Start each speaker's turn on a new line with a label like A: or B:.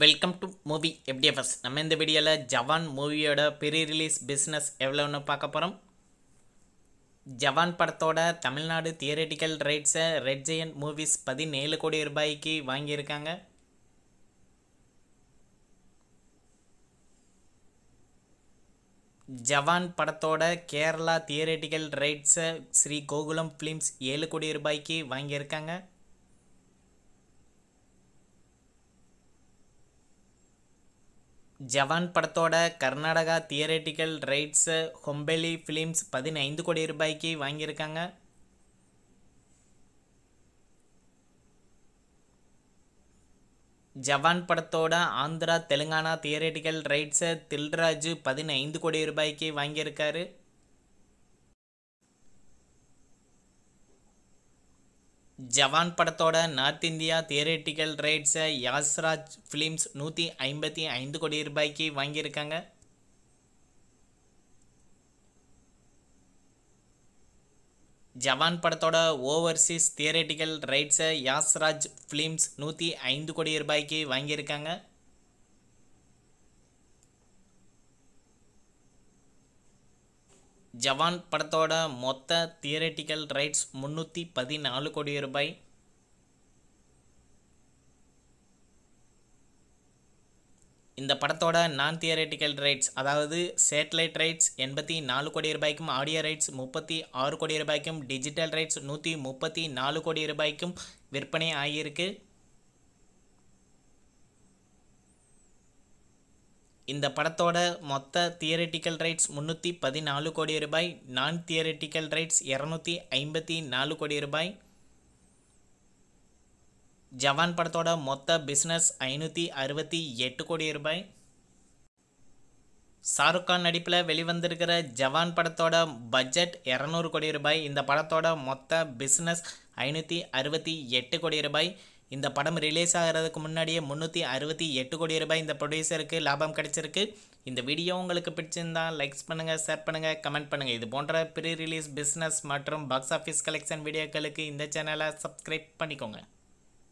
A: welcome to movie எப்டிஎஃப்எஸ் நம்ம இந்த வீடியோவில் ஜவான் மூவியோட பெரிய ரிலீஸ் பிஸ்னஸ் எவ்வளோன்னு பார்க்க போகிறோம் ஜவான் படத்தோட தமிழ்நாடு தியரட்டிக்கல் ரைட்ஸை ரெட் ஜெயன் மூவிஸ் பதினேழு கோடி ரூபாய்க்கு வாங்கியிருக்காங்க ஜவான் படத்தோட கேரளா தியரட்டிக்கல் ரைட்ஸை ஸ்ரீ கோகுலம் ஃபிலிம்ஸ் ஏழு கோடி ரூபாய்க்கு வாங்கியிருக்காங்க ஜவான் படத்தோட கர்நாடகா தியரட்டிக்கல் ரைட்ஸை ஹொம்பெலி ஃபிலிம்ஸ் பதினைந்து கோடி ரூபாய்க்கு வாங்கியிருக்காங்க ஜவான் படத்தோட ஆந்திரா தெலுங்கானா தியரட்டிக்கல் ரைட்ஸை தில்ராஜு பதினைந்து கோடி ரூபாய்க்கு வாங்கியிருக்காரு ஜவான் படத்தோட நார்த் இந்தியா தியரட்டிக்கல் ரைட்ஸை யாஸ்ராஜ் ஃபிலிம்ஸ் நூற்றி ஐம்பத்தி ஐந்து கோடி ரூபாய்க்கு வாங்கியிருக்காங்க ஜவான் படத்தோட ஓவர்சீஸ் தியரட்டிக்கல் ரைட்ஸை யாஸ்ராஜ் ஃபிலிம்ஸ் நூற்றி ஐந்து கோடி ரூபாய்க்கு வாங்கியிருக்காங்க ஜவான் படத்தோட மொத்த தியரட்டிக்கல் ரைட்ஸ் முந்நூற்றி பதினாலு கோடி ரூபாய் இந்த படத்தோட நான் தியரட்டிக்கல் ரைட்ஸ் அதாவது சேட்டலைட் ரைட்ஸ் எண்பத்தி நாலு கோடி ரூபாய்க்கும் ஆடியோ ரைட்ஸ் முப்பத்தி ஆறு கோடி ரூபாய்க்கும் டிஜிட்டல் ரைட்ஸ் நூற்றி முப்பத்தி நாலு கோடி ரூபாய்க்கும் விற்பனை ஆகியிருக்கு இந்த படத்தோட மொத்த தியரட்டிக்கல் ரைட்ஸ் முந்நூற்றி பதினாலு கோடி ரூபாய் நான் தியரட்டிக்கல் ரைட்ஸ் இரநூத்தி ஐம்பத்தி நாலு கோடி ரூபாய் ஜவான் படத்தோட மொத்த பிஸ்னஸ் ஐநூற்றி அறுபத்தி எட்டு கோடி ரூபாய் ஷாருக் கான் நடிப்பில் வெளிவந்திருக்கிற ஜவான் படத்தோட பட்ஜெட் இரநூறு கோடி ரூபாய் இந்த படத்தோட மொத்த பிஸ்னஸ் ஐநூற்றி அறுபத்தி எட்டு கோடி ரூபாய் இந்த படம் ரிலீஸ் ஆகிறதுக்கு முன்னாடியே முந்நூற்றி அறுபத்தி எட்டு கோடி ரூபாய் இந்த ப்ரொடியூசருக்கு லாபம் கிடைச்சிருக்கு இந்த வீடியோ உங்களுக்கு பிடிச்சிருந்தா லைக்ஸ் பண்ணுங்கள் ஷேர் பண்ணுங்கள் கமெண்ட் பண்ணுங்கள் இது போன்ற ப்ரீ ரிலீஸ் பிஸ்னஸ் மற்றும் பாக்ஸ் ஆஃபீஸ் கலெக்ஷன் வீடியோக்களுக்கு இந்த சேனலை சப்ஸ்கிரைப் பண்ணிக்கோங்க